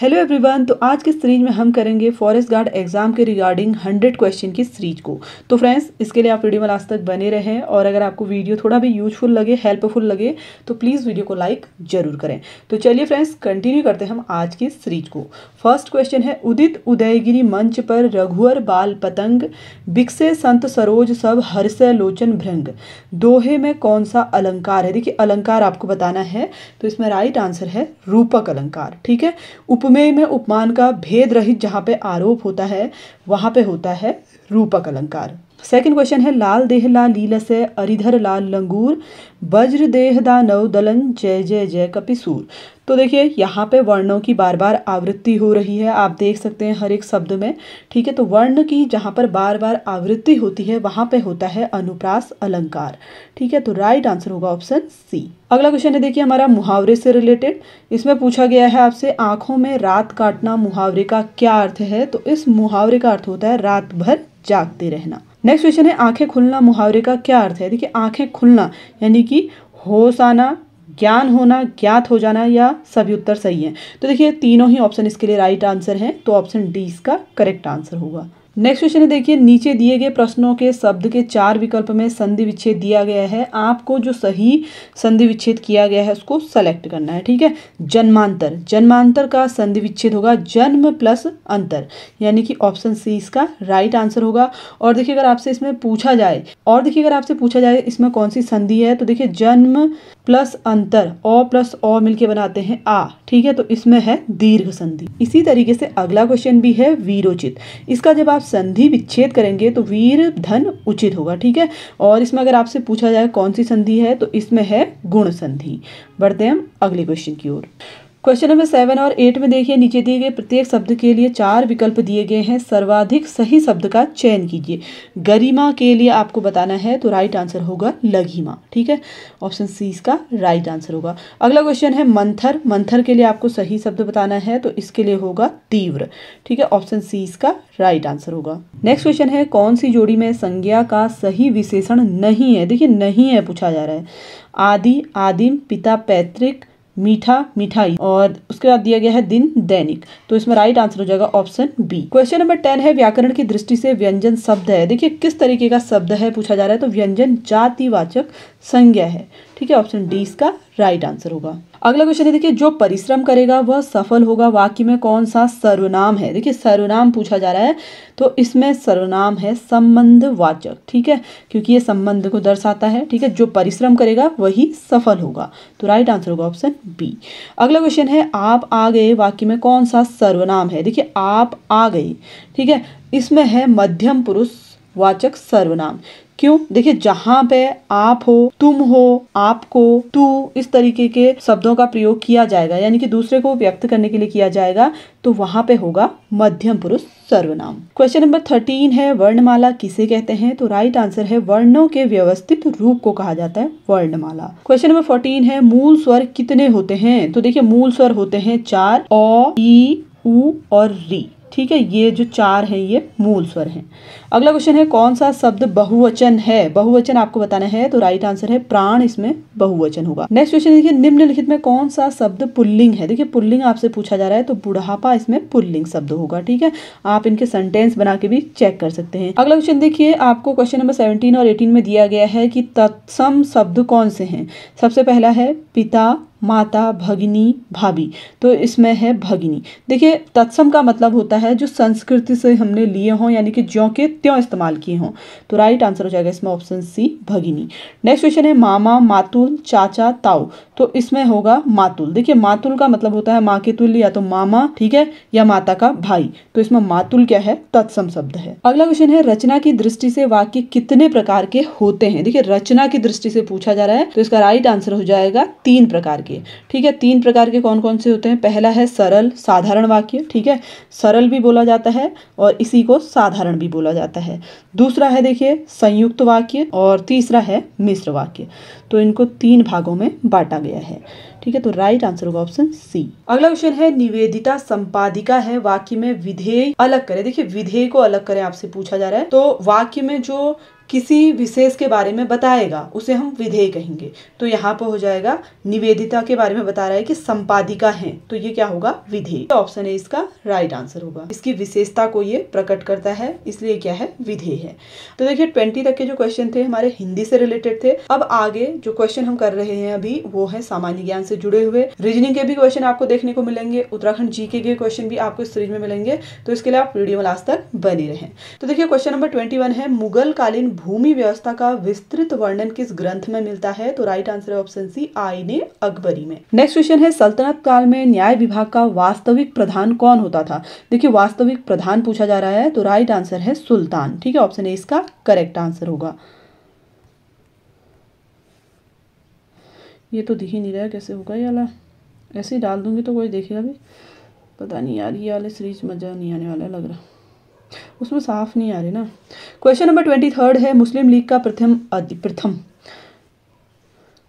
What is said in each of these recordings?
hello everyone तो आज के सीरीज में हम करेंगे फॉरेस्ट गार्ड एग्जाम के रिगार्डिंग 100 क्वेश्चन की सीरीज को तो फ्रेंड्स इसके लिए आप वीडियो में लास्ट तक बने रहें और अगर आपको वीडियो थोड़ा भी यूजफुल लगे हेल्पफुल लगे तो प्लीज़ वीडियो को लाइक जरूर करें तो चलिए फ्रेंड्स कंटिन्यू करते हैं हम आज की सीरीज को फर्स्ट क्वेश्चन है उदित उदयगिरी मंच पर रघुअर बाल पतंग बिकसे संत सरोज सब हर्ष लोचन भृंग दोहे में कौन सा अलंकार है देखिए अलंकार आपको बताना है तो इसमें राइट आंसर है रूपक अलंकार ठीक है उपमेय में उपमान का भेद रहित जहाँ पे आरोप होता है वहाँ पे होता है रूपक अलंकार सेकंड क्वेश्चन है लाल देह लील से अरिधर लाल लंगूर वज्र देह दा नव दलन जय जय जय कपिसूर तो देखिए यहाँ पे वर्णों की बार बार आवृत्ति हो रही है आप देख सकते हैं हर एक शब्द में ठीक है तो वर्ण की जहाँ पर बार बार आवृत्ति होती है वहाँ पे होता है अनुप्रास अलंकार ठीक है तो राइट आंसर होगा ऑप्शन सी अगला क्वेश्चन है देखिए हमारा मुहावरे से रिलेटेड इसमें पूछा गया है आपसे आंखों में रात काटना मुहावरे का क्या अर्थ है तो इस मुहावरे का अर्थ होता है रात भर जागते रहना नेक्स्ट क्वेश्चन है आंखें खुलना मुहावरे का क्या अर्थ है देखिए आंखें खुलना यानी कि होश आना ज्ञान होना ज्ञात हो जाना या सभी उत्तर सही हैं तो देखिए तीनों ही ऑप्शन इसके लिए राइट आंसर हैं तो ऑप्शन डी इसका करेक्ट आंसर होगा नेक्स्ट क्वेश्चन है देखिए नीचे दिए गए प्रश्नों के शब्द के चार विकल्प में संधि विच्छेद दिया गया है आपको जो सही संधि विच्छेद किया गया है उसको सेलेक्ट करना है ठीक है जन्मांतर जन्मांतर का संधि विच्छेद होगा जन्म प्लस अंतर यानी कि ऑप्शन सी इसका राइट आंसर होगा और देखिए अगर आपसे इसमें पूछा जाए और देखिए अगर आपसे पूछा जाए इसमें कौन सी संधि है तो देखिए जन्म प्लस अंतर ओ प्लस ओ मिलके बनाते हैं आ ठीक है तो इसमें है दीर्घ संधि इसी तरीके से अगला क्वेश्चन भी है वीरोचित इसका जब आप संधि विच्छेद करेंगे तो वीर धन उचित होगा ठीक है और इसमें अगर आपसे पूछा जाए कौन सी संधि है तो इसमें है गुण संधि बढ़ते हैं हम अगले क्वेश्चन की ओर क्वेश्चन नंबर सेवन और एट में देखिए नीचे दिए गए प्रत्येक शब्द के लिए चार विकल्प दिए गए हैं सर्वाधिक सही शब्द का चयन कीजिए गरिमा के लिए आपको बताना है तो राइट आंसर होगा लघिमा ठीक है ऑप्शन सी इसका राइट आंसर होगा अगला क्वेश्चन है मंथर मंथर के लिए आपको सही शब्द बताना है तो इसके लिए होगा तीव्र ठीक है ऑप्शन सी इसका राइट आंसर होगा नेक्स्ट क्वेश्चन है कौन सी जोड़ी में संज्ञा का सही विशेषण नहीं है देखिए नहीं है पूछा जा रहा है आदि आदिम पिता पैतृक मीठा मिठाई और उसके बाद दिया गया है दिन दैनिक तो इसमें राइट आंसर हो जाएगा option B question number ten है व्याकरण की दृष्टि से व्यंजन शब्द है देखिए किस तरीके का शब्द है पूछा जा रहा है तो व्यंजन जातिवाचक संज्ञा है ठीक है ऑप्शन डी इसका राइट आंसर होगा अगला क्वेश्चन है देखिए जो परिश्रम करेगा वह सफल होगा वाक्य में कौन सा सर्वनाम है देखिए सर्वनाम पूछा जा रहा है तो इसमें सर्वनाम है संबंध वाचक ठीक है क्योंकि ये संबंध को दर्शाता है ठीक है जो परिश्रम करेगा वही सफल होगा तो राइट आंसर होगा ऑप्शन बी अगला क्वेश्चन है आप आ गए वाक्य में कौन सा सर्वनाम है देखिए आप आ गए ठीक है इसमें है मध्यम पुरुष वाचक सर्वनाम क्यों देखिए जहाँ पे आप हो तुम हो आपको तू इस तरीके के शब्दों का प्रयोग किया जाएगा यानी कि दूसरे को व्यक्त करने के लिए किया जाएगा तो वहां पे होगा मध्यम पुरुष सर्वनाम क्वेश्चन नंबर थर्टीन है वर्णमाला किसे कहते हैं तो राइट आंसर है वर्णों के व्यवस्थित रूप को कहा जाता है वर्णमाला क्वेश्चन नंबर फोर्टीन है मूल स्वर कितने होते हैं तो देखिये मूल स्वर होते हैं चार ओ, ई उ और री ठीक है ये जो चार हैं ये मूल स्वर हैं अगला क्वेश्चन है कौन सा शब्द बहुवचन है बहुवचन आपको बताना है तो राइट आंसर है प्राण इसमें बहुवचन होगा नेक्स्ट क्वेश्चन देखिए निम्नलिखित में कौन सा शब्द पुल्लिंग है देखिए पुल्लिंग आपसे पूछा जा रहा है तो बुढ़ापा इसमें पुल्लिंग शब्द होगा ठीक है आप इनके सेंटेंस बना के भी चेक कर सकते हैं अगला क्वेश्चन देखिए आपको क्वेश्चन नंबर सेवनटीन और एटीन में दिया गया है कि तत्सम शब्द कौन से हैं सबसे पहला है पिता माता भगिनी भाभी तो इसमें है भगिनी देखिए तत्सम का मतलब होता है जो संस्कृति से हमने लिए हों यानी कि ज्यों के त्यों इस्तेमाल किए हों तो राइट आंसर हो जाएगा इसमें ऑप्शन सी भगिनी नेक्स्ट क्वेश्चन है मामा मातुल चाचा ताऊ तो इसमें होगा मातुल देखिए मातुल का मतलब होता है माँ के तुल या तो मामा ठीक है या माता का भाई तो इसमें मातुल क्या है तत्सम शब्द है अगला क्वेश्चन है रचना की दृष्टि से वाक्य कितने प्रकार के होते हैं देखिए रचना की दृष्टि से पूछा जा रहा है तो इसका राइट आंसर हो जाएगा तीन प्रकार के वाक्य ठीक है तीन प्रकार के कौन कौन से होते हैं पहला है सरल साधारण वाक्य ठीक है सरल भी बोला जाता है और इसी को साधारण भी बोला जाता है दूसरा है देखिए संयुक्त वाक्य और तीसरा है मिश्र वाक्य तो इनको तीन भागों में बांटा गया है ठीक है तो राइट आंसर होगा ऑप्शन सी अगला क्वेश्चन है निवेदिता संपादिका है वाक्य में विधेय अलग करें देखिए विधेय को अलग करें आपसे पूछा जा रहा है तो वाक्य में जो किसी विशेष के बारे में बताएगा उसे हम विधेय कहेंगे तो यहाँ पर हो जाएगा निवेदिता के बारे में बता रहा है कि संपादिका है तो ये क्या होगा विधेय ऑप्शन तो है इसका राइट आंसर होगा इसकी विशेषता को ये प्रकट करता है इसलिए क्या है विधेय है तो देखिए ट्वेंटी तक के जो क्वेश्चन थे हमारे हिंदी से रिलेटेड थे अब आगे जो क्वेश्चन हम कर रहे हैं अभी वो है सामान्य ज्ञान से जुड़े हुए रीजनिंग के भी क्वेश्चन आपको देखने को मिलेंगे उत्तराखंड जी के क्वेश्चन भी आपको इस सीरीज में मिलेंगे तो इसके लिए आप वीडियो में लास्ट तक बने रहें तो देखिए क्वेश्चन नंबर ट्वेंटी है मुगल कालीन भूमि व्यवस्था का विस्तृत वर्णन किस ग्रंथ में मिलता है तो राइट आंसर है ऑप्शन सी आई ने अकबरी में नेक्स्ट क्वेश्चन है सल्तनत काल में न्याय विभाग का वास्तविक प्रधान कौन होता था देखिए वास्तविक प्रधान पूछा जा रहा है तो राइट आंसर है सुल्तान ठीक है ऑप्शन ए इसका करेक्ट आंसर होगा ये तो दिख ही नहीं रहा कैसे होगा ये वाला ऐसे ही डाल दूंगी तो कोई देखेगा भी पता नहीं यार ये वाले सीरीज मज़ा नहीं आने वाला लग रहा उसमें साफ नहीं आ रही ना क्वेश्चन नंबर ट्वेंटी थर्ड है मुस्लिम लीग का प्रथम प्रथम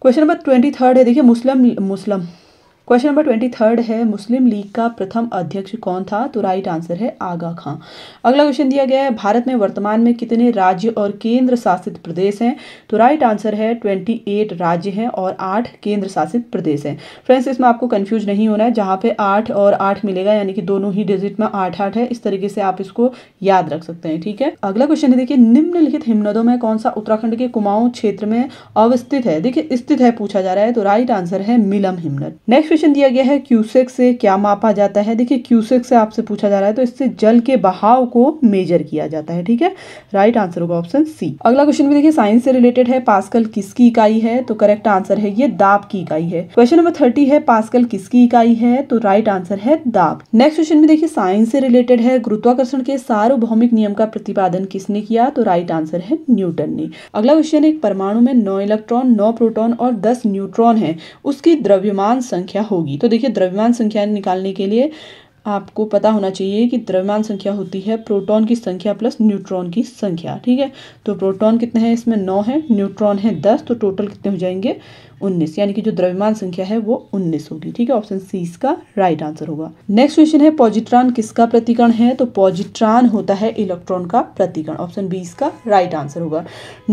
क्वेश्चन नंबर ट्वेंटी थर्ड है देखिए Muslim Muslim question number twenty third है मुस्लिम लीग का प्रथम अध्यक्ष कौन था तो राइट आंसर है आगा खां अगला क्वेश्चन दिया गया है भारत में वर्तमान में कितने राज्य और केंद्र शासित प्रदेश हैं तो राइट आंसर है ट्वेंटी एट राज्य हैं और आठ केंद्र शासित प्रदेश हैं फ्रेंड्स इसमें आपको कन्फ्यूज नहीं होना है जहाँ पे आठ और आठ मिलेगा यानी कि दोनों ही डिजिट में आठ आठ है इस तरीके से आप इसको याद रख सकते हैं ठीक है अगला क्वेश्चन है देखिए निम्नलिखित हिमनदों में कौन सा उत्तराखंड के कुमाऊं क्षेत्र में अवस्थित है देखिए स्थित है पूछा जा रहा है तो राइट आंसर है मिलम हिमनद नेक्स्ट क्वेश्चन दिया गया है क्यूसेक से क्या मापा जाता है देखिए क्यूसेक से आपसे पूछा जा रहा है तो इससे जल के बहाव को मेजर किया जाता है ठीक है राइट आंसर होगा ऑप्शन सी अगला क्वेश्चन भी देखिए साइंस से रिलेटेड है पास्कल किसकी इकाई है तो करेक्ट आंसर है ये दाब की इकाई है क्वेश्चन नंबर थर्टी है पास्कल किसकी इकाई है तो राइट आंसर है दाब नेक्स्ट क्वेश्चन भी देखिए साइंस से रिलेटेड है गुरुत्वाकर्षण के सार्वभौमिक नियम का प्रतिपादन किसने किया तो राइट आंसर है न्यूटन ने अगला क्वेश्चन एक परमाणु में नौ इलेक्ट्रॉन नौ प्रोटोन और दस न्यूट्रॉन है उसकी द्रव्यमान संख्या संख्या होगी तो देखिए द्रव्यमान संख्या निकालने के लिए आपको पता होना चाहिए कि द्रव्यमान संख्या होती है प्रोटॉन की संख्या प्लस न्यूट्रॉन की संख्या ठीक है तो प्रोटॉन कितने हैं इसमें नौ है न्यूट्रॉन है दस तो टोटल कितने हो जाएंगे उन्नीस यानी कि जो द्रव्यमान संख्या है वो उन्नीस होगी ठीक है ऑप्शन सी इसका राइट आंसर होगा नेक्स्ट क्वेश्चन है पॉजिट्रॉन किसका प्रतिकरण है तो पॉजिट्रॉन होता है इलेक्ट्रॉन का प्रतिकरण ऑप्शन बी इसका राइट आंसर होगा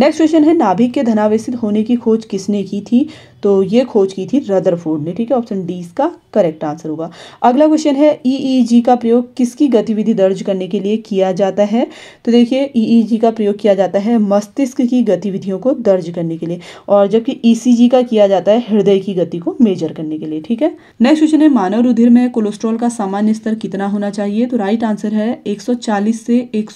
नेक्स्ट क्वेश्चन है नाभिक के धनावेश होने की खोज किसने की थी तो ये खोज की थी रदरफोर्ड ने ठीक है ऑप्शन डी इसका करेक्ट आंसर होगा अगला क्वेश्चन है ईईजी e e का प्रयोग किसकी गतिविधि दर्ज करने के लिए किया जाता है तो देखिए ईईजी e का प्रयोग किया जाता है मस्तिष्क की गतिविधियों को दर्ज करने के लिए और जबकि ईसीजी का किया जाता है हृदय की गति को मेजर करने के लिए ठीक है नेक्स्ट क्वेश्चन है मानव रुधिर में कोलेस्ट्रॉल का सामान्य स्तर कितना होना चाहिए तो राइट आंसर है एक से एक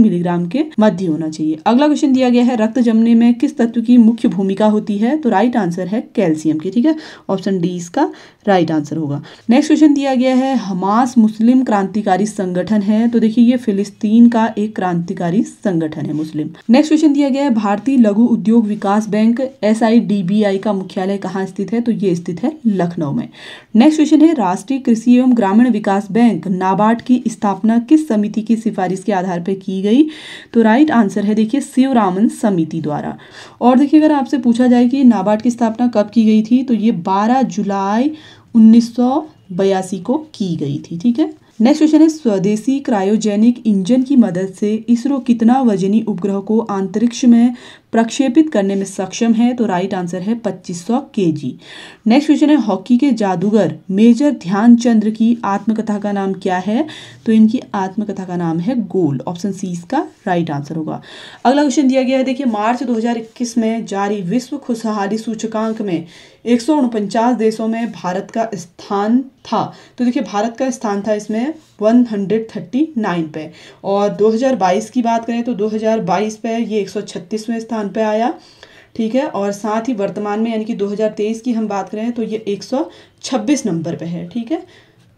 मिलीग्राम के मध्य होना चाहिए अगला क्वेश्चन दिया गया है रक्त जमने में किस तत्व की मुख्य भूमिका होती है तो राइट आंसर है है कैल्शियम की ठीक है ऑप्शन डी इसका राइट आंसर होगा नेक्स्ट क्वेश्चन दिया गया है हमास मुस्लिम क्रांतिकारी संगठन है तो देखिए ये फिलिस्तीन का एक क्रांतिकारी संगठन है मुस्लिम नेक्स्ट क्वेश्चन दिया गया है भारतीय लघु उद्योग विकास बैंक एस का मुख्यालय कहाँ स्थित है तो ये स्थित है लखनऊ में नेक्स्ट क्वेश्चन है राष्ट्रीय कृषि एवं ग्रामीण विकास बैंक नाबार्ड की स्थापना किस समिति की सिफारिश के आधार पर की गई तो राइट आंसर है देखिए शिवरामन समिति द्वारा और देखिए अगर आपसे पूछा जाए कि नाबार्ड की स्थापना कब की गई थी तो ये 12 जुलाई उन्नीस को की गई थी ठीक है नेक्स्ट क्वेश्चन है स्वदेशी क्रायोजेनिक इंजन की मदद से इसरो कितना वजनी उपग्रह को अंतरिक्ष में प्रक्षेपित करने में सक्षम तो है तो राइट आंसर है 2500 जी नेक्स्ट क्वेश्चन है हॉकी के जादूगर मेजर ध्यानचंद्र की आत्मकथा का नाम क्या है तो इनकी आत्मकथा का नाम है गोल ऑप्शन सी इसका राइट आंसर होगा अगला क्वेश्चन दिया गया है देखिए मार्च 2021 में जारी विश्व खुशहाली सूचकांक में एक देशों में भारत का स्थान था तो देखिए भारत का स्थान था इसमें 139 पे और 2022 की बात करें तो 2022 पे ये 136वें स्थान स्थान पर आया ठीक है और साथ ही वर्तमान में यानी कि 2023 की हम बात करें तो ये 126 नंबर पे है ठीक है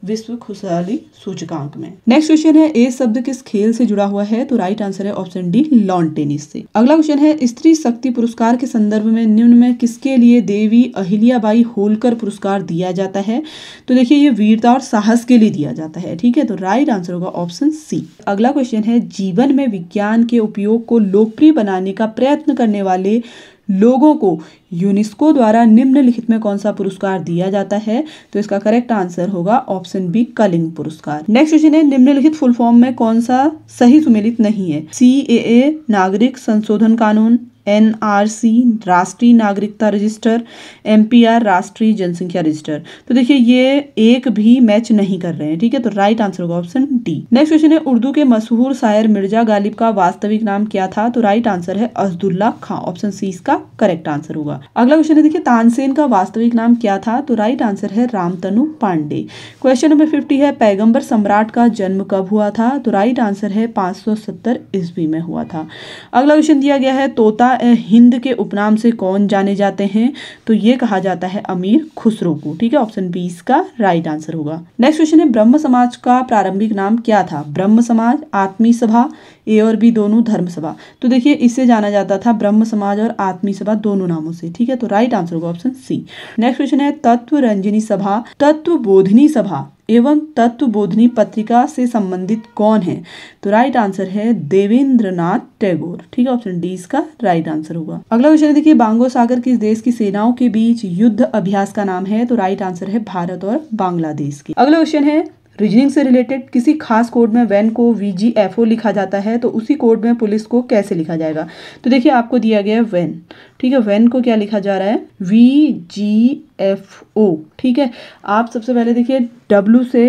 विश्व खुशहाली सूचकांक में नेक्स्ट क्वेश्चन है ए शब्द किस खेल से जुड़ा हुआ है तो राइट आंसर है ऑप्शन डी लॉन टेनिस से अगला क्वेश्चन है स्त्री शक्ति पुरस्कार के संदर्भ में निम्न में किसके लिए देवी अहिल्याबाई होलकर पुरस्कार दिया जाता है तो देखिए ये वीरता और साहस के लिए दिया जाता है ठीक है तो राइट आंसर होगा ऑप्शन सी अगला क्वेश्चन है जीवन में विज्ञान के उपयोग को लोकप्रिय बनाने का प्रयत्न करने वाले लोगों को यूनेस्को द्वारा निम्नलिखित में कौन सा पुरस्कार दिया जाता है तो इसका करेक्ट आंसर होगा ऑप्शन बी कलिंग पुरस्कार नेक्स्ट क्वेश्चन है निम्नलिखित फुल फॉर्म में कौन सा सही सुमेलित नहीं है सी ए ए नागरिक संशोधन कानून एन आर सी राष्ट्रीय नागरिकता रजिस्टर एम पी आर राष्ट्रीय जनसंख्या रजिस्टर तो देखिए ये एक भी मैच नहीं कर रहे हैं ठीक है तो राइट आंसर होगा ऑप्शन डी नेक्स्ट क्वेश्चन है उर्दू के मशहूर शायर मिर्जा गालिब का वास्तविक नाम क्या था तो राइट आंसर है अजदुल्ला खां ऑप्शन सी इसका करेक्ट आंसर होगा अगला क्वेश्चन है देखिए तानसेन का वास्तविक नाम क्या था तो राइट आंसर है Ramtanu Pandey question number fifty है पैगम्बर सम्राट का जन्म कब हुआ था तो राइट आंसर है पांच सौ सत्तर ईस्वी में हुआ था अगला क्वेश्चन दिया गया है तोता हिंद के उपनाम से कौन जाने जाते हैं तो ये कहा जाता है अमीर खुसरो को ठीक है ऑप्शन बीस का राइट आंसर होगा नेक्स्ट क्वेश्चन है ब्रह्म समाज का प्रारंभिक नाम क्या था ब्रह्म समाज आत्मी सभा ए और बी दोनों धर्म सभा तो देखिए इससे जाना जाता था ब्रह्म समाज और आत्मी सभा दोनों नामों से ठीक है तो राइट आंसर होगा ऑप्शन सी नेक्स्ट क्वेश्चन है तत्व रंजनी सभा तत्व बोधनी सभा एवं तत्व बोधनी पत्रिका से संबंधित कौन है तो राइट आंसर है देवेंद्र नाथ टैगोर ठीक है ऑप्शन डी इसका राइट आंसर होगा अगला क्वेश्चन देखिए बांगो सागर किस देश की सेनाओं के बीच युद्ध अभ्यास का नाम है तो राइट आंसर है भारत और बांग्लादेश की अगला क्वेश्चन है रीजनिंग से रिलेटेड किसी खास कोड में वैन को वी जी एफ ओ लिखा जाता है तो उसी कोड में पुलिस को कैसे लिखा जाएगा तो देखिए आपको दिया गया है वैन ठीक है वैन को क्या लिखा जा रहा है वी जी एफ ओ ठीक है आप सबसे पहले देखिए डब्ल्यू से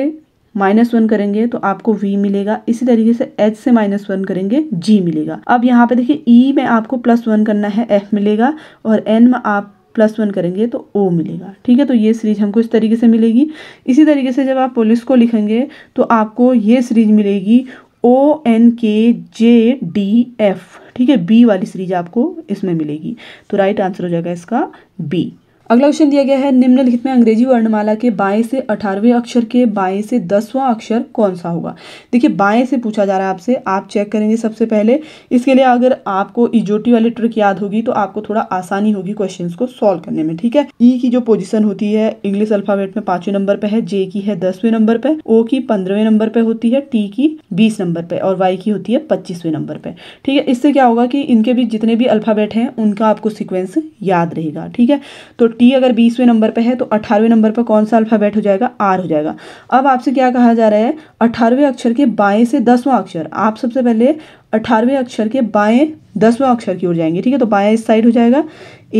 माइनस वन करेंगे तो आपको वी मिलेगा इसी तरीके से एच से माइनस वन करेंगे जी मिलेगा अब यहाँ पे देखिए e में आपको प्लस वन करना है एफ मिलेगा और एन में आप प्लस वन करेंगे तो ओ मिलेगा ठीक है तो ये सीरीज हमको इस तरीके से मिलेगी इसी तरीके से जब आप पुलिस को लिखेंगे तो आपको ये सीरीज मिलेगी ओ एन के जे डी एफ ठीक है बी वाली सीरीज आपको इसमें मिलेगी तो राइट आंसर हो जाएगा इसका बी अगला क्वेश्चन दिया गया है निम्नलिखित में अंग्रेजी वर्णमाला के बाएं से अठारहवें अक्षर के बाएं से दसवां अक्षर कौन सा होगा देखिए बाएं से पूछा जा रहा है आपसे आप चेक करेंगे सबसे पहले इसके लिए अगर आपको इजोटी वाली ट्रिक याद होगी तो आपको थोड़ा आसानी होगी क्वेश्चन को सॉल्व करने में ठीक है ई e की जो पोजिशन होती है इंग्लिश अल्फाबेट में पांचवें नंबर पे है जे की है दसवें नंबर पे ओ की पंद्रहवें नंबर पे होती है टी की बीस नंबर पे और वाई की होती है पच्चीसवें नंबर पे ठीक है इससे क्या होगा कि इनके भी जितने भी अल्फाबेट हैं उनका आपको सिक्वेंस याद रहेगा ठीक है तो टी अगर बीसवें नंबर पर है तो अठारहवें नंबर पर कौन सा अल्फ़ाबेट हो जाएगा आर हो जाएगा अब आपसे क्या कहा जा रहा है अठारहवें अक्षर के बाएँ से दसवां अक्षर आप सबसे पहले अठारहवें अक्षर के बाएँ दसवां अक्षर की ओर जाएंगे ठीक है तो बाया इस साइड हो जाएगा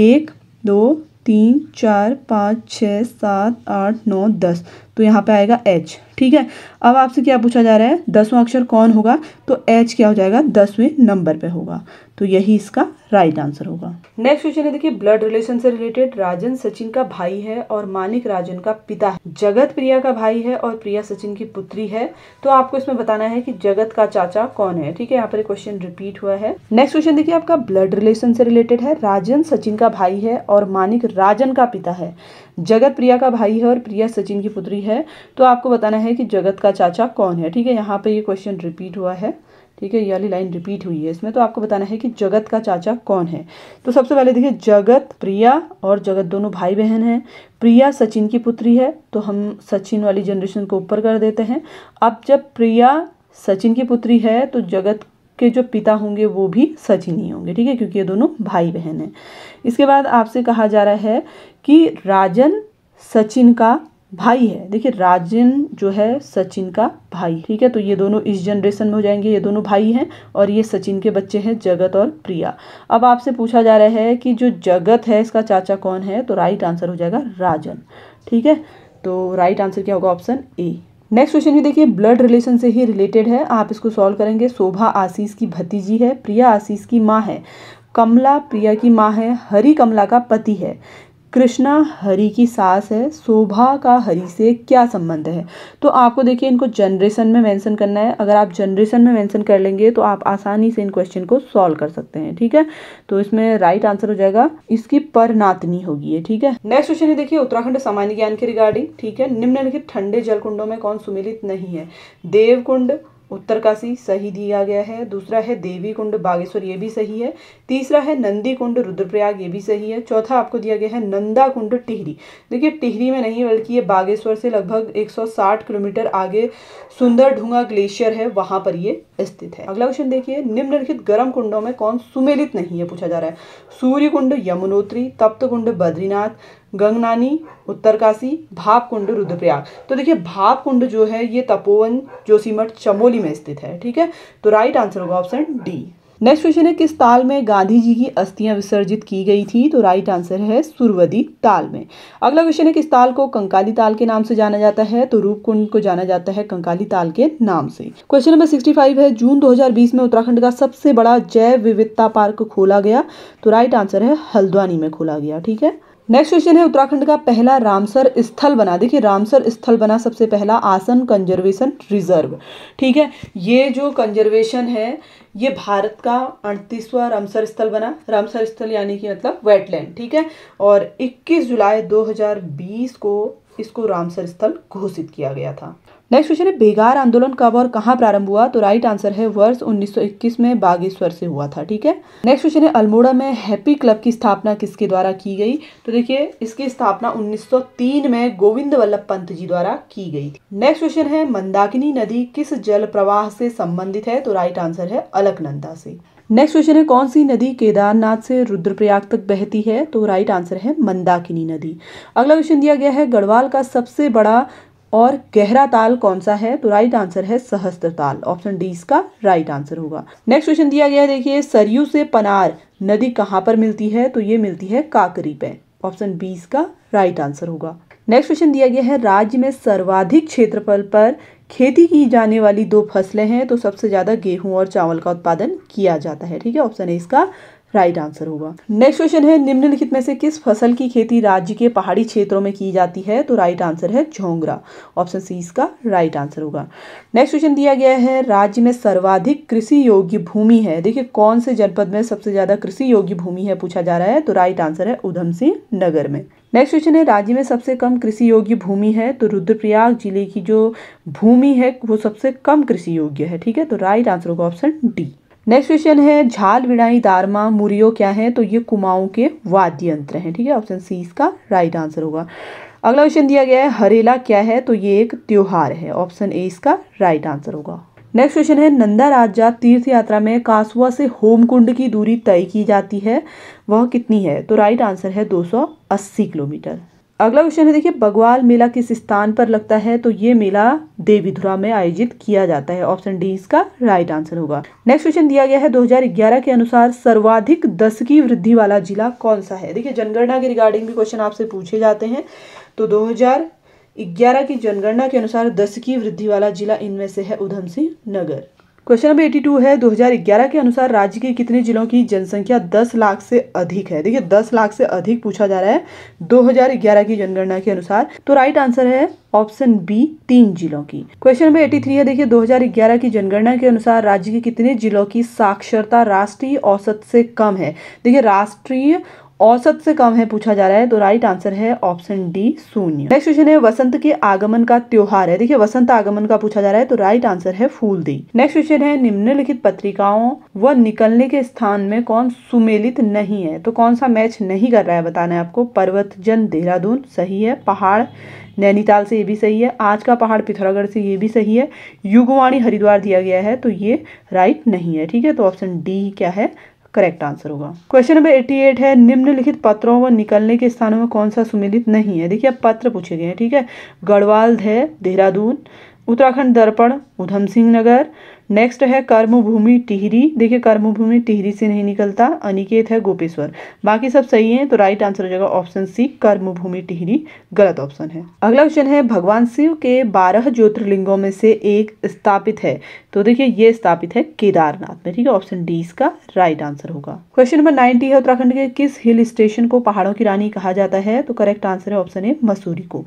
एक दो तीन चार पाँच छः सात आठ नौ दस तो यहाँ पे आएगा एच ठीक है अब आपसे क्या पूछा जा रहा है दसवां अक्षर कौन होगा तो एच क्या हो जाएगा दसवें नंबर पे होगा तो यही इसका राइट आंसर होगा नेक्स्ट क्वेश्चन है देखिए ब्लड रिलेशन से रिलेटेड राजन सचिन का भाई है और मानिक राजन का पिता है जगत प्रिया का भाई है और प्रिया सचिन की पुत्री है तो आपको इसमें बताना है कि जगत का चाचा कौन है ठीक है यहाँ पर क्वेश्चन रिपीट हुआ है नेक्स्ट क्वेश्चन देखिए आपका ब्लड रिलेशन से रिलेटेड है राजन सचिन का भाई है और मानिक राजन का पिता है जगत प्रिया का भाई है और प्रिया सचिन की पुत्री है तो आपको बताना है कि जगत का चाचा कौन है ठीक है यहाँ पर ये क्वेश्चन रिपीट हुआ है ठीक है ये वाली लाइन रिपीट हुई है इसमें तो आपको बताना है कि जगत का चाचा कौन है तो सबसे पहले देखिए जगत प्रिया और जगत दोनों भाई बहन हैं प्रिया सचिन की पुत्री है तो हम सचिन वाली जनरेशन को ऊपर कर देते हैं अब जब प्रिया सचिन की पुत्री है तो जगत के जो पिता होंगे वो भी सचिन ही होंगे ठीक है क्योंकि ये दोनों भाई बहन हैं इसके बाद आपसे कहा जा रहा है कि राजन सचिन का भाई है देखिए राजन जो है सचिन का भाई ठीक है तो ये दोनों इस जनरेशन में हो जाएंगे ये दोनों भाई हैं और ये सचिन के बच्चे हैं जगत और प्रिया अब आपसे पूछा जा रहा है कि जो जगत है इसका चाचा कौन है तो राइट आंसर हो जाएगा राजन ठीक है तो राइट आंसर क्या होगा ऑप्शन ए नेक्स्ट क्वेश्चन भी देखिए ब्लड रिलेशन से ही रिलेटेड है आप इसको सॉल्व करेंगे शोभा आशीष की भतीजी है प्रिया आशीष की माँ है कमला प्रिया की माँ है हरी कमला का पति है कृष्णा हरि की सास है शोभा का हरि से क्या संबंध है तो आपको देखिए इनको जनरेशन में मेंशन करना है अगर आप जनरेशन में मेंशन कर लेंगे तो आप आसानी से इन क्वेश्चन को सॉल्व कर सकते हैं ठीक है तो इसमें राइट आंसर हो जाएगा इसकी परनातनी होगी है ठीक है नेक्स्ट क्वेश्चन है देखिए उत्तराखंड सामान्य ज्ञान के रिगार्डिंग ठीक है निम्नलिखित ठंडे जल कुंडों में कौन सुमिलित नहीं है देवकुंड उत्तरकाशी सही दिया गया है दूसरा है देवी कुंड बागेश्वर ये भी सही है तीसरा है नंदी कुंड रुद्रप्रयाग ये भी सही है चौथा आपको दिया गया है नंदा कुंड टिहरी देखिए टिहरी में नहीं बल्कि ये बागेश्वर से लगभग 160 किलोमीटर आगे सुंदर ढूंगा ग्लेशियर है वहाँ पर ये स्थित है अगला क्वेश्चन देखिए निम्नलिखित गर्म कुंडों में कौन सुमेलित नहीं है पूछा जा रहा है सूर्य कुंड यमुनोत्री तप्त कुंड बद्रीनाथ गंगनानी उत्तरकाशी भावकुंड रुद्रप्रयाग तो देखिए भावकुंड जो है ये तपोवन जोशीमठ चमोली में स्थित है ठीक है तो राइट आंसर होगा ऑप्शन डी नेक्स्ट क्वेश्चन है किस ताल में गांधी जी की अस्थियां विसर्जित की गई थी तो राइट आंसर है सुरवदी ताल में अगला क्वेश्चन है किस ताल को कंकाली ताल के नाम से जाना जाता है तो रूपकुंड को जाना जाता है कंकाली ताल के नाम से क्वेश्चन नंबर 65 है जून 2020 में उत्तराखंड का सबसे बड़ा जैव विविधता पार्क खोला गया तो राइट आंसर है हल्द्वानी में खोला गया ठीक है नेक्स्ट क्वेश्चन है उत्तराखंड का पहला रामसर स्थल बना देखिए रामसर स्थल बना सबसे पहला आसन कंजर्वेशन रिजर्व ठीक है ये जो कंजर्वेशन है ये भारत का अड़तीसवा रामसर स्थल बना रामसर स्थल यानी कि मतलब वेटलैंड ठीक है और 21 जुलाई 2020 को इसको रामसर स्थल घोषित किया गया था नेक्स्ट क्वेश्चन है बेगार आंदोलन कब और कहाँ प्रारंभ हुआ तो राइट आंसर है वर्ष 1921 में बागेश्वर से हुआ था ठीक है नेक्स्ट क्वेश्चन है अल्मोड़ा में हैप्पी क्लब की स्थापना किसके द्वारा की गई तो देखिए इसकी स्थापना 1903 में गोविंद वल्लभ पंत जी द्वारा की गई थी नेक्स्ट क्वेश्चन है मंदाकिनी नदी किस जल प्रवाह से संबंधित है तो राइट आंसर है अलकनंदा से नेक्स्ट क्वेश्चन है कौन सी नदी केदारनाथ से रुद्रप्रयाग तक बहती है तो राइट आंसर है मंदाकिनी नदी अगला क्वेश्चन दिया गया है गढ़वाल का सबसे बड़ा और गहरा ताल कौन सा है तो राइट आंसर है सहस्त्र ताल ऑप्शन डी इसका राइट आंसर होगा नेक्स्ट क्वेश्चन दिया गया देखिए सरयू से पनार नदी कहाँ पर मिलती है तो ये मिलती है काकरी पे ऑप्शन बी इसका राइट आंसर होगा नेक्स्ट क्वेश्चन दिया गया है राज्य में सर्वाधिक क्षेत्रफल पर खेती की जाने वाली दो फसलें हैं तो सबसे ज़्यादा गेहूं और चावल का उत्पादन किया जाता है ठीक है ऑप्शन ए इसका राइट आंसर होगा नेक्स्ट क्वेश्चन है निम्नलिखित में से किस फसल की खेती राज्य के पहाड़ी क्षेत्रों में की जाती है तो राइट आंसर है झोंगरा ऑप्शन सी इसका राइट आंसर होगा नेक्स्ट क्वेश्चन दिया गया है राज्य में सर्वाधिक कृषि योग्य भूमि है देखिए कौन से जनपद में सबसे ज्यादा कृषि योग्य भूमि है पूछा जा रहा है तो राइट आंसर है उधम सिंह नगर में नेक्स्ट क्वेश्चन है राज्य में सबसे कम कृषि योग्य भूमि है तो रुद्रप्रयाग जिले की जो भूमि है वो सबसे कम कृषि योग्य है ठीक है तो राइट आंसर होगा ऑप्शन डी नेक्स्ट क्वेश्चन है झाल विड़ाई दारमा मुरियो क्या है तो ये कुमाऊं के वाद्य यंत्र हैं ठीक है ऑप्शन सी इसका राइट आंसर होगा अगला क्वेश्चन दिया गया है हरेला क्या है तो ये एक त्यौहार है ऑप्शन ए इसका राइट आंसर होगा नेक्स्ट क्वेश्चन है नंदा राजा तीर्थ यात्रा में कासुआ से होमकुंड की दूरी तय की जाती है वह कितनी है तो राइट आंसर है 280 किलोमीटर अगला क्वेश्चन है देखिए बगवाल मेला किस स्थान पर लगता है तो ये मेला देवीधुरा में आयोजित किया जाता है ऑप्शन डी इसका राइट आंसर होगा नेक्स्ट क्वेश्चन दिया गया है 2011 के अनुसार सर्वाधिक दस की वृद्धि वाला जिला कौन सा है देखिए जनगणना के रिगार्डिंग भी क्वेश्चन आपसे पूछे जाते हैं तो दो की जनगणना के अनुसार दस की वृद्धि वाला जिला इनमें से है Udham Singh Nagar question number eighty two है 2011 के अनुसार राज्य के कितने जिलों की जनसंख्या 10 लाख से अधिक है देखिए 10 लाख से अधिक पूछा जा रहा है 2011 की जनगणना के अनुसार तो राइट आंसर है ऑप्शन बी तीन जिलों की क्वेश्चन नंबर एटी थ्री है देखिए 2011 की जनगणना के अनुसार राज्य के कितने जिलों की साक्षरता राष्ट्रीय औसत से कम है देखिए राष्ट्रीय औसत से कम है पूछा जा रहा है तो राइट आंसर है ऑप्शन डी शून्य नेक्स्ट क्वेश्चन है वसंत के आगमन का त्योहार है देखिए वसंत आगमन का पूछा जा रहा है तो राइट आंसर है फूल दी नेक्स्ट क्वेश्चन है निम्नलिखित पत्रिकाओं व निकलने के स्थान में कौन सुमेलित नहीं है तो कौन सा मैच नहीं कर रहा है बताना है आपको पर्वत जन देहरादून सही है पहाड़ नैनीताल से ये भी सही है आज का पहाड़ पिथौरागढ़ से ये भी सही है युगवाणी हरिद्वार दिया गया है तो ये राइट नहीं है ठीक है तो ऑप्शन डी क्या है करेक्ट आंसर होगा क्वेश्चन नंबर एट्टी एट है निम्नलिखित पत्रों व निकलने के स्थानों में कौन सा सुमिलित नहीं है देखिए अब पत्र पूछे गए हैं ठीक है गढ़वाल है देहरादून उत्तराखंड दर्पण उधम सिंह नगर नेक्स्ट है कर्मभूमि टिहरी देखिए कर्मभूमि टिहरी से नहीं निकलता अनिकेत है गोपेश्वर बाकी सब सही है तो राइट आंसर हो जाएगा ऑप्शन सी कर्मभूमि टिहरी गलत ऑप्शन है अगला क्वेश्चन है भगवान शिव के बारह ज्योतिर्लिंगों में से एक स्थापित है तो देखिए ये स्थापित है केदारनाथ में ठीक है ऑप्शन डी इसका राइट आंसर होगा क्वेश्चन नंबर नाइनटी है उत्तराखंड के किस हिल स्टेशन को पहाड़ों की रानी कहा जाता है तो करेक्ट आंसर है ऑप्शन ए मसूरी को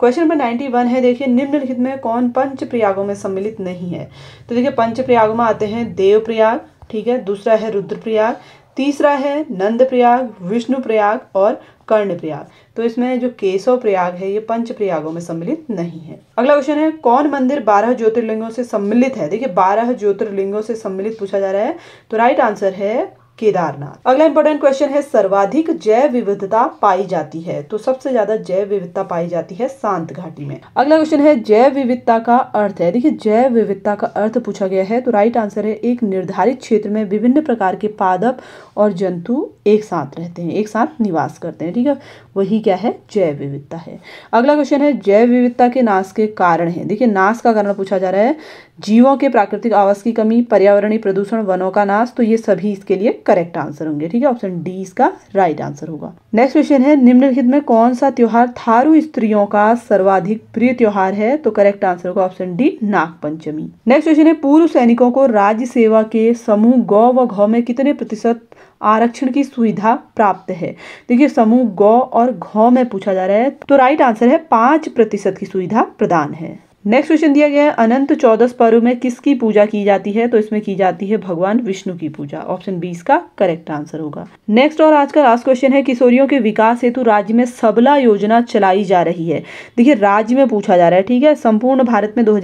क्वेश्चन नंबर नाइनटी है देखिए निम्नलिखित में कौन पंच प्रयागों में सम्मिलित नहीं है तो देखिये पंच प्रयाग में आते हैं देव प्रयाग ठीक है दूसरा है रुद्र प्रयाग तीसरा है नंद प्रयाग विष्णु प्रयाग और कर्ण प्रयाग तो इसमें जो केशव प्रयाग है ये पंच प्रयागों में सम्मिलित नहीं है अगला क्वेश्चन है कौन मंदिर बारह ज्योतिर्लिंगों से सम्मिलित है देखिए बारह ज्योतिर्लिंगों से सम्मिलित पूछा जा रहा है तो राइट आंसर है केदारनाथ अगला इंपॉर्टेंट क्वेश्चन है सर्वाधिक जैव विविधता पाई जाती है तो सबसे ज्यादा जैव विविधता पाई जाती है शांत घाटी में अगला क्वेश्चन है जैव विविधता का अर्थ है देखिए जैव विविधता का अर्थ पूछा गया है तो राइट आंसर है एक निर्धारित क्षेत्र में विभिन्न प्रकार के पादप और जंतु एक साथ रहते हैं एक साथ निवास करते हैं ठीक है वही क्या है जैव विविधता है अगला क्वेश्चन है जैव विविधता के नाश के कारण है देखिए नाश का कारण पूछा जा रहा है जीवों के प्राकृतिक आवास की कमी पर्यावरणीय प्रदूषण वनों का नाश तो ये सभी इसके लिए करेक्ट आंसर होंगे ठीक है ऑप्शन डी इसका राइट आंसर होगा नेक्स्ट क्वेश्चन है निम्नलिखित में कौन सा त्यौहार थारू स्त्रियों का सर्वाधिक प्रिय त्यौहार है तो करेक्ट आंसर होगा option D Nagpanchami next question है पूर्व सैनिकों को राज्य सेवा के समूह गौ व घौ में कितने प्रतिशत आरक्षण की सुविधा प्राप्त है देखिए समूह ग और घ में पूछा जा रहा है तो राइट आंसर है पाँच प्रतिशत की सुविधा प्रदान है नेक्स्ट क्वेश्चन दिया गया है अनंत चौदस पर्व में किसकी पूजा की जाती है तो इसमें की जाती है भगवान विष्णु की पूजा ऑप्शन बी इसका करेक्ट आंसर होगा नेक्स्ट और आज का लास्ट क्वेश्चन है किशोरियों के विकास हेतु राज्य में सबला योजना चलाई जा रही है देखिए राज्य में पूछा जा रहा है ठीक है संपूर्ण भारत में दो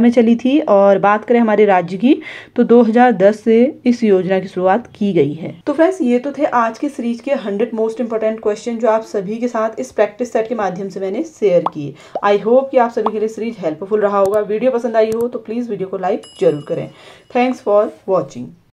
में चली थी और बात करें हमारे राज्य की तो दो से इस योजना की शुरुआत की गई है तो फ्रेंड्स ये तो थे आज के सीरीज के हंड्रेड मोस्ट इंपॉर्टेंट क्वेश्चन जो आप सभी के साथ इस प्रैक्टिस सेट के माध्यम से मैंने शेयर किए आई होप कि आप सभी के लिए सीरीज हेल्प हेल्पफुल रहा होगा वीडियो पसंद आई हो तो प्लीज़ वीडियो को लाइक जरूर करें थैंक्स फॉर वॉचिंग